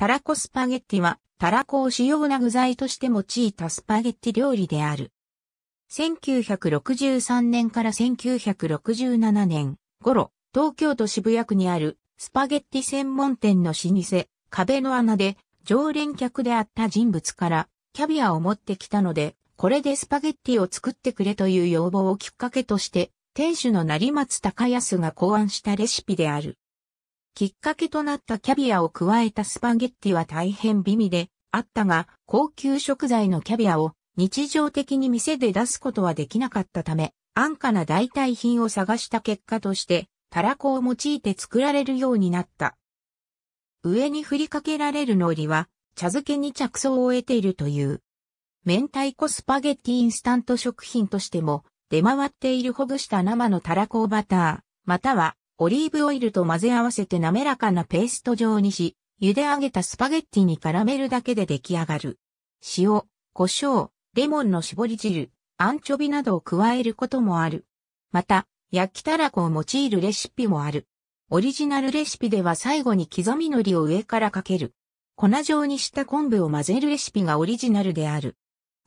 タラコスパゲッティは、タラコを主要な具材として用いたスパゲッティ料理である。1963年から1967年頃、東京都渋谷区にあるスパゲッティ専門店の老舗、壁の穴で常連客であった人物からキャビアを持ってきたので、これでスパゲッティを作ってくれという要望をきっかけとして、店主の成松隆康が考案したレシピである。きっかけとなったキャビアを加えたスパゲッティは大変美味であったが、高級食材のキャビアを日常的に店で出すことはできなかったため、安価な代替品を探した結果として、たらこを用いて作られるようになった。上に振りかけられる海苔は、茶漬けに着想を得ているという。明太子スパゲッティインスタント食品としても、出回っているほぐした生のたらこバター、またはオリーブオイルと混ぜ合わせて滑らかなペースト状にし、茹で上げたスパゲッティに絡めるだけで出来上がる。塩、胡椒、レモンの絞り汁、アンチョビなどを加えることもある。また、焼きたらこを用いるレシピもある。オリジナルレシピでは最後に刻み海苔を上からかける。粉状にした昆布を混ぜるレシピがオリジナルである。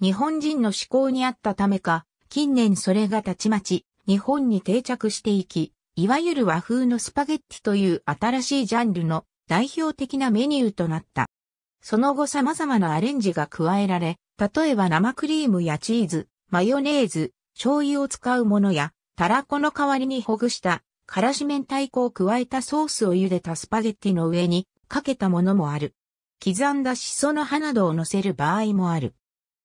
日本人の思考にあったためか、近年それがたちまち日本に定着していき、いわゆる和風のスパゲッティという新しいジャンルの代表的なメニューとなった。その後様々なアレンジが加えられ、例えば生クリームやチーズ、マヨネーズ、醤油を使うものや、たらこの代わりにほぐした、からし明太子を加えたソースを茹でたスパゲッティの上にかけたものもある。刻んだシソの葉などを乗せる場合もある。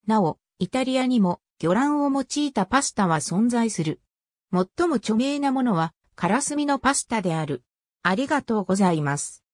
なお、イタリアにも魚卵を用いたパスタは存在する。最も著名なものは、カラスミのパスタである。ありがとうございます。